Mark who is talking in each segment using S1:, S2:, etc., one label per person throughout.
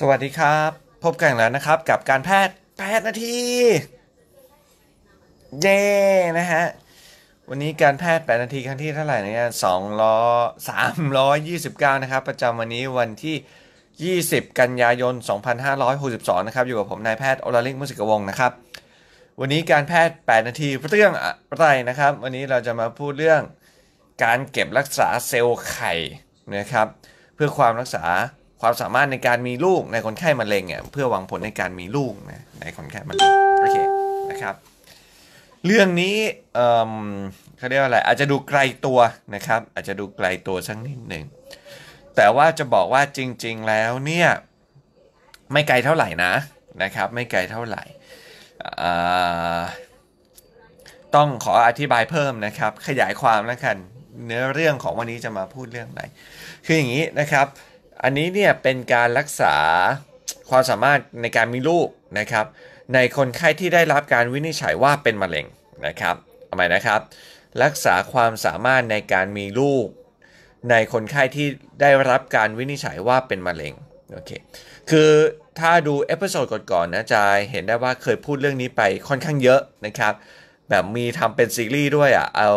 S1: สวัสดีครับ พบกันแล้วนะครับกับการแพทย์แพทย์นาทีเย้นะฮะวันนี้การแพทย์แปดนาทีครั้งที่เท่าไหร่นี่ะสองร้อสามร้อยยี่สิบเก้านะครับ ประจำวันนี้วันที่ยี่สิบกันยายนสองพันหห้้ารออยกสสิบงนะครับอยู่กับผมนายแพทย์อลลิงมุสิกวงนะครับวันนี้การแพทย์แปดนาทีเรื่องอะไรนะครับ วันนี้เราจะมาพูดเรื่อง การเก็บรักษาเซลล์ไข่นะครับเพื่อความรักษาความสามารถในการมีลูกในคนไข้มะเร็งเนี่ยเพื่อหวังผลในการมีลูกนะในคนไข้มะเร็งโอเคนะครับ เรื่องนี้เอ่อเขาเรียกว่าอะไร อาจจะดูไกลตัวนะครับ อาจจะดูไกลตัวสักนิดหนึ่งแต่ว่าจะบอกว่าจริงๆแล้วเนี่ยไม่ไกลเท่าไหร่นะนะครับ ไม่ไกลเท่าไหร่ต้องขออธิบายเพิ่มนะครับ ขยายความแล้วกัน เนื้อเรื่องของวันนี้จะมาพูดเรื่องไหนคืออย่างนี้นะครับอันนี้เนี่ยเป็นการรักษาความสามารถในการมีลูกนะครับ ในคนไข้ที่ได้รับการวินิจฉัยว่าเป็นมะเร็งนะครับเอาใหม่นะครับ รักษาความสามารถในการมีลูก ในคนไข้ที่ได้รับการวินิจฉัยว่าเป็นมะเร็งโอเคคือถ้าดูเอพิโซดก่อนๆนะจะเห็นได้ว่าเคยพูดเรื่องนี้ไปค่อนข้างเยอะนะครับแบบมีทำเป็นซีรีส์ด้วยอะ่ะเอา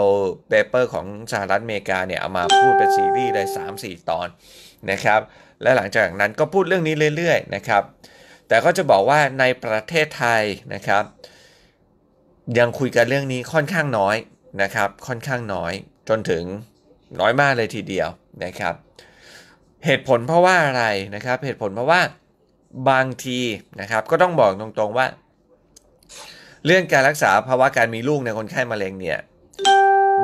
S1: เปเปอร์ของสหรัฐอเมริกาเนี่ยเอามาพูดเป็นซีรีส์เลย3-4 ตอนนะครับและหลังจากนั้นก็พูดเรื่องนี้เรื่อยๆนะครับแต่ก็จะบอกว่าในประเทศไทยนะครับ ยังคุยกันเรื่องนี้ค่อนข้างน้อยนะครับค่อนข้างน้อยจนถึงน้อยมากเลยทีเดียวนะครับ เหตุผลเพราะว่าอะไรนะครับเหตุผลเพราะว่าบางทีนะครับก็ต้องบอกตรงๆว่าเรื่องการรักษาภาวะการมีลูกในคนไข้มะเร็งเนี่ย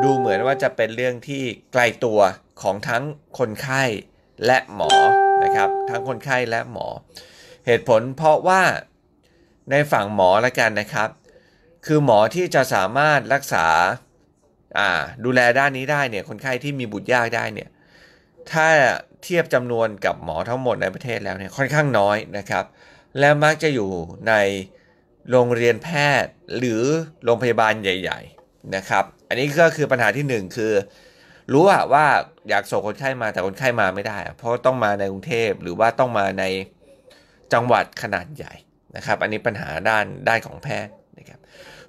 S1: ดูเหมือนว่าจะเป็นเรื่องที่ไกลตัวของทั้งคนไข้และหมอนะครับ ทั้งคนไข้และหมอ เหตุผลเพราะว่าในฝั่งหมอละกันนะครับ คือหมอที่จะสามารถรักษาดูแลด้านนี้ได้เนี่ยคนไข้ที่มีบุตรยากได้เนี่ยถ้าเทียบจำนวนกับหมอทั้งหมดในประเทศแล้วเนี่ยค่อนข้างน้อยนะครับ และมักจะอยู่ในโรงเรียนแพทย์หรือโรงพยาบาลใหญ่ๆนะครับอันนี้ก็คือปัญหาที่1คือรู้ว่าอยากส่งคนไข้มาแต่คนไข้มาไม่ได้ เพราะต้องมาในกรุงเทพ หรือว่าต้องมาในจังหวัดขนาดใหญ่นะครับ อันนี้ปัญหาด้านด้านของแพทย์นะครับ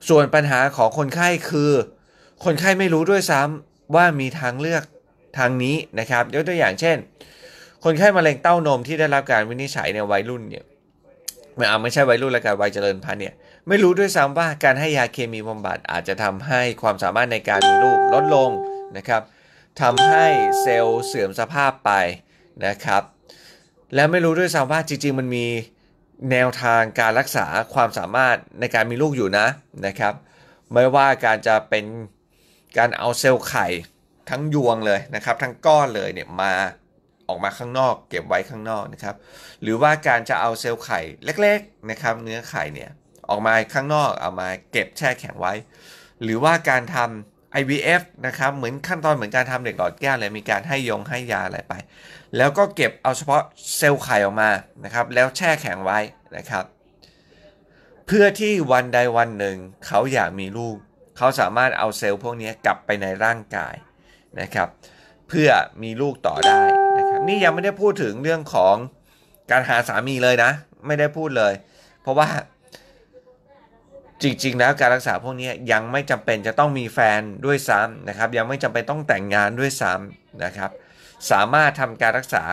S1: ส่วนปัญหาของคนไข้คือ คนไข้ไม่รู้ด้วยซ้ำว่ามีทางเลือกทางนี้นะครับยกตัวอย่างเช่นคนไข้มะเร็งเต้านมที่ได้รับการวินิจฉัยในวัยรุ่นเนี่ยม่เอาไม่ใช่วัยรุ่นและการวัยเจริญพันธุ์เนี่ยไม่รู้ด้วยซ้ำว่าการให้ยาเคมีบำบัดอาจจะทำให้ความสามารถในการมีลูกลดลงนะครับทำให้เซลล์เสื่อมสภาพไปนะครับ และไม่รู้ด้วยซ้ำว่าจริงๆมันมีแนวทางการรักษาความสามารถในการมีลูกอยู่นะนะครับไม่ว่าการจะเป็นการเอาเซลล์ไข่ทั้งยวงเลยนะครับ ทั้งก้อนเลยเนี่ยมาออกมาข้างนอกเก็บไว้ข้างนอกนะครับ หรือว่าการจะเอาเซลล์ไข่เล็ก ๆนะครับ เนื้อไข่เนี่ยออกมาข้างนอกเอามาเก็บแช่แข็งไว้ หรือว่าการทำ IVF นะครับเหมือนขั้นตอนเหมือนการทำเด็กหลอดแก้วเลยมีการให้ยงให้ยาอะไรไป แล้วก็เก็บเอาเฉพาะเซลล์ไข่ออกมานะครับ แล้วแช่แข็งไว้นะครับ เพื่อที่วันใดวันหนึ่งเขาอยากมีลูกเขาสามารถเอาเซลล์พวกนี้กลับไปในร่างกายนะครับ เพื่อมีลูกต่อได้นี่ยังไม่ได้พูดถึงเรื่องของการหาสามีเลยนะ ไม่ได้พูดเลย เพราะว่าจริงๆแล้วการรักษาพวกนี้ยังไม่จำเป็นจะต้องมีแฟนด้วยซ้ำนะครับ ยังไม่จำเป็นต้องแต่งงานด้วยซ้ำนะครับ สามารถทำการรักษา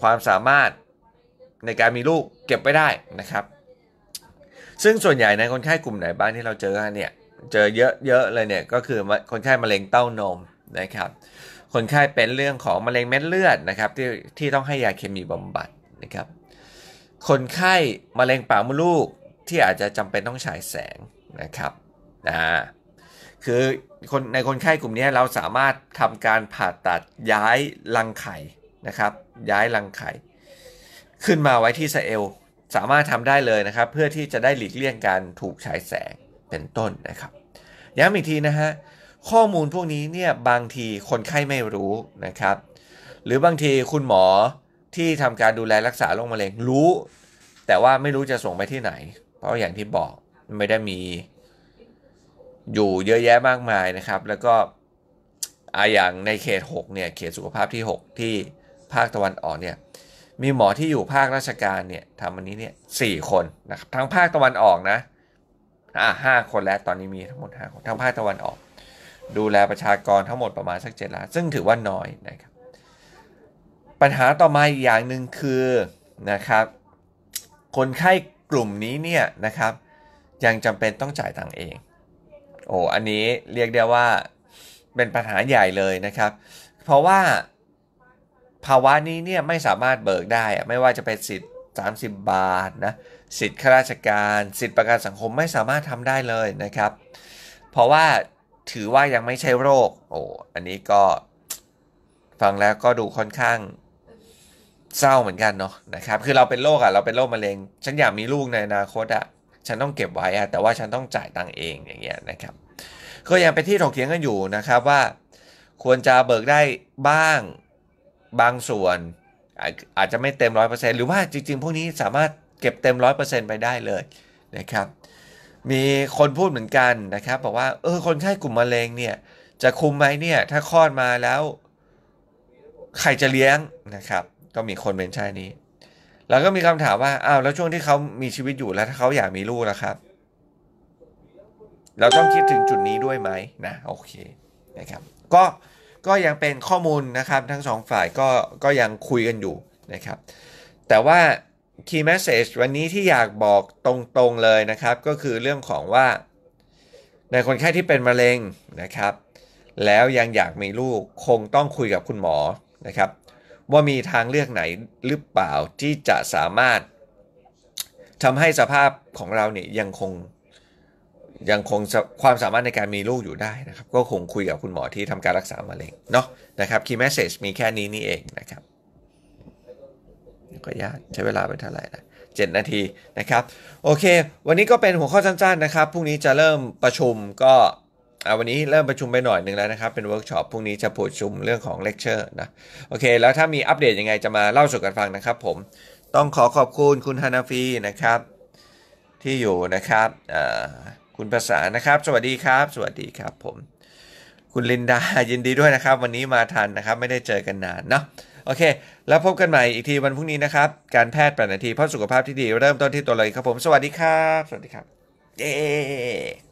S1: ความสามารถในการมีลูกเก็บไว้ได้นะครับ ซึ่งส่วนใหญ่ในคนไข้กลุ่มไหนบ้างที่เราเจอเนี่ยเจอเยอะๆเลยเนี่ยก็คือคนไข้มะเร็งเต้านมนะครับคนไข้เป็นเรื่องของมะเร็งเม็ดเลือดนะครับ ที่ที่ต้องให้ยาเคมีบำบัดนะครับ คนไข้มะเร็งปากมดลูกที่อาจจะจำเป็นต้องฉายแสงนะครับนะคือคนในคนไข้กลุ่มนี้เราสามารถทำการผ่าตัดย้ายรังไข่นะครับ ย้ายรังไข่ขึ้นมาไว้ที่สเอล สามารถทำได้เลยนะครับ เพื่อที่จะได้หลีกเลี่ยงการถูกฉายแสงเป็นต้นนะครับย้ำอีกทีนะฮะข้อมูลพวกนี้เนี่ยบางทีคนไข้ไม่รู้นะครับหรือบางทีคุณหมอที่ทำการดูแลรักษาโรคมะเร็งรู้ แต่ว่าไม่รู้จะส่งไปที่ไหน เพราะอย่างที่บอกไม่ได้มีอยู่เยอะแยะมากมายนะครับแล้วก็อาอย่างในเขต6เนี่ยเขตสุขภาพที่ 6 ที่ภาคตะวันออกเนี่ย มีหมอที่อยู่ภาคราชการเนี่ยทำอันนี้เนี่ยสี่คนนะครับทั้งภาคตะวันออกนะอ่าห้าคนแล้วตอนนี้มีทั้งหมดห้าคนทั้งภาคตะวันออกดูแลประชากรทั้งหมดประมาณสักเจ็ดล้านซึ่งถือว่าน้อยนะครับปัญหาต่อมาอีกอย่างหนึ่งคือ นะครับ คนไข้กลุ่มนี้เนี่ยนะครับยังจำเป็นต้องจ่ายตังเองโอ้อันนี้เรียกได้ว่าเป็นปัญหาใหญ่เลยนะครับ เพราะว่าภาวะนี้เนี่ยไม่สามารถเบิกได้ ไม่ว่าจะเป็นสิทธิ์ 30 บาทนะสิทธิ์ข้าราชการ สิทธิ์ประกันสังคมไม่สามารถทำได้เลยนะครับ เพราะว่าถือว่ายังไม่ใช่โรค โอ้ อันนี้ก็ฟังแล้วก็ดูค่อนข้างเศร้าเหมือนกันเนาะนะครับ คือเราเป็นโรคอะเราเป็นโรคมะเร็ง ฉันอยากมีลูกในอนาคตอะฉันต้องเก็บไว้อะ แต่ว่าฉันต้องจ่ายตังเองอย่างเงี้ยนะครับ ก็ยังเป็นที่ถกเถียงกันอยู่นะครับว่า ควรจะเบิกได้บ้างบางส่วน อาจจะไม่เต็มร้อยเปอร์เซ็นต์หรือว่าจริง ๆ พวกนี้สามารถเก็บเต็มร้อยเปอร์เซ็นต์ไปได้เลยนะครับมีคนพูดเหมือนกันนะครับบอกว่าเออ คนไข้กลุ่มมะเร็งเนี่ย จะคุมไหมเนี่ยถ้าคลอดมาแล้ว ใครจะเลี้ยงนะครับ ก็มีคนเป็นชายนี้ แล้วก็มีคำถามว่าอ้าวแล้วช่วงที่เขามีชีวิตอยู่แล้วถ้าเขาอยากมีลูกนะครับ เราต้องคิดถึงจุดนี้ด้วยไหมนะโอเคนะครับ ก็ก็ยังเป็นข้อมูลนะครับ ทั้งสองฝ่ายก็ก็ยังคุยกันอยู่นะครับ แต่ว่าคีย์แมสเซจวันนี้ที่อยากบอกตรงๆเลยนะครับ ก็คือเรื่องของว่าในคนไข้ที่เป็นมะเร็งนะครับ แล้วยังอยากมีลูกคงต้องคุยกับคุณหมอนะครับ ว่ามีทางเลือกไหนหรือเปล่าที่จะสามารถทำให้สภาพของเราเนี่ยยังคงยังคงความสามารถในการมีลูกอยู่ได้นะครับ ก็คงคุยกับคุณหมอที่ทำการรักษามะเร็งเนาะนะครับคีย์แมสเซจมีแค่นี้นี่เองนะครับก็ยากใช้เวลาไปเท่าไหร่ละดนาทีนะครับโอเค วันนี้ก็เป็นหัวข้อสั้นๆนะครับพรุ่งนี้จะเริ่มประชุมก็เอาวันนี้เริ่มประชุมไปหน่อยหนึ่งแล้วนะครับเป็นเวิร์กช็อปพรุ่งนี้จะประชุมเรื่องของเลคเชอร์นะโอเคแล้วถ้ามีอัปเดตยังไงจะมาเล่าสู่กันฟังนะครับผมต้องขอขอบคุณคุณฮานาฟีนะครับ ที่อยู่นะครับคุณภาษานะครับ สวัสดีครับ สวัสดีครับผมคุณลินดายินดีด้วยนะครับวันนี้มาทันนะครับไม่ได้เจอกันนานเนาะโอเคแล้วพบกันใหม่อีกทีวันพรุ่งนี้นะครับ การแพทย์แปดนาทีเพราะสุขภาพที่ดี เริ่มต้นที่ตัวเราครับผมสวัสดีครับ สวัสดีครับ เย้